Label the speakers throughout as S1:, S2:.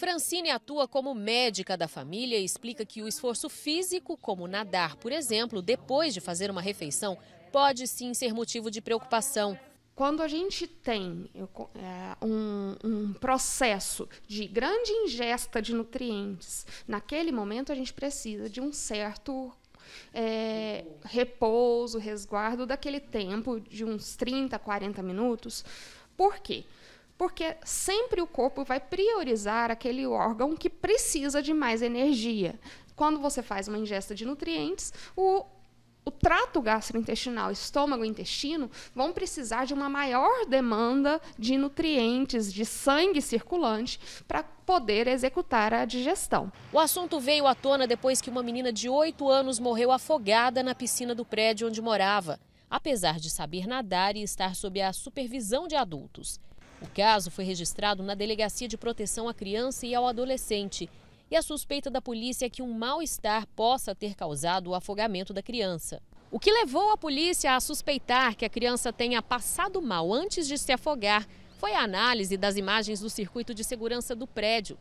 S1: Francine atua como médica da família e explica que o esforço físico, como nadar, por exemplo, depois de fazer uma refeição, pode sim ser motivo de preocupação.
S2: Quando a gente tem é, um, um processo de grande ingesta de nutrientes, naquele momento a gente precisa de um certo é, repouso, resguardo daquele tempo de uns 30, 40 minutos. Por quê? porque sempre o corpo vai priorizar aquele órgão que precisa de mais energia. Quando você faz uma ingesta de nutrientes, o o trato gastrointestinal, estômago e intestino vão precisar de uma maior demanda de nutrientes, de sangue circulante, para
S1: poder executar a digestão. O assunto veio à tona depois que uma menina de 8 anos morreu afogada na piscina do prédio onde morava, apesar de saber nadar e estar sob a supervisão de adultos. O caso foi registrado na Delegacia de Proteção à Criança e ao Adolescente. E a suspeita da polícia é que um mal-estar possa ter causado o afogamento da criança. O que levou a polícia a suspeitar que a criança tenha passado mal antes de se afogar foi a análise das imagens do circuito de segurança do prédio.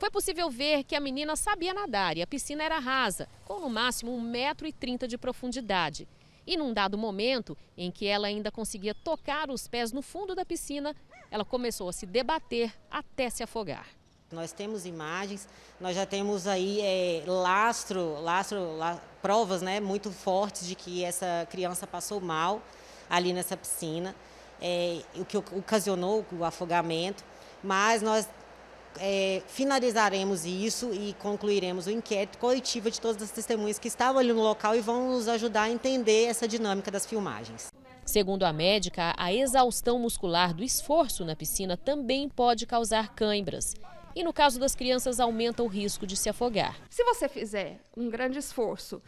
S1: Foi possível ver que a menina sabia nadar e a piscina era rasa, com no máximo 1,30m de profundidade. E num dado momento, em que ela ainda conseguia tocar os pés no fundo da piscina, ela começou a se debater até se afogar.
S3: Nós temos imagens, nós já temos aí é, lastro, lastro, la, provas né, muito fortes de que essa criança passou mal ali nessa piscina, é, o que ocasionou o afogamento, mas nós é, finalizaremos isso e concluiremos o inquérito coletivo de todas as testemunhas que estavam ali no local e vão nos ajudar a entender essa dinâmica das filmagens. Segundo a médica,
S1: a exaustão muscular do esforço na piscina também pode causar cãibras. E no caso das crianças, aumenta o risco de se afogar.
S2: Se você fizer um grande esforço,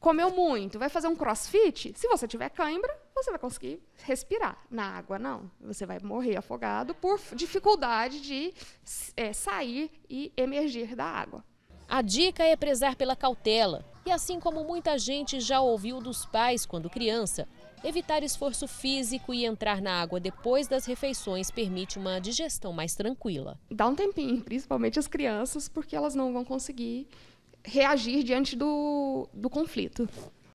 S2: comeu muito, vai fazer um crossfit, se você tiver cãibra, você vai conseguir respirar. Na água, não. Você vai morrer afogado por dificuldade de
S1: é, sair e emergir da água. A dica é prezar pela cautela. E assim como muita gente já ouviu dos pais quando criança, Evitar esforço físico e entrar na água depois das refeições permite uma digestão mais tranquila. Dá
S2: um tempinho, principalmente as crianças, porque elas não vão conseguir reagir diante do, do conflito.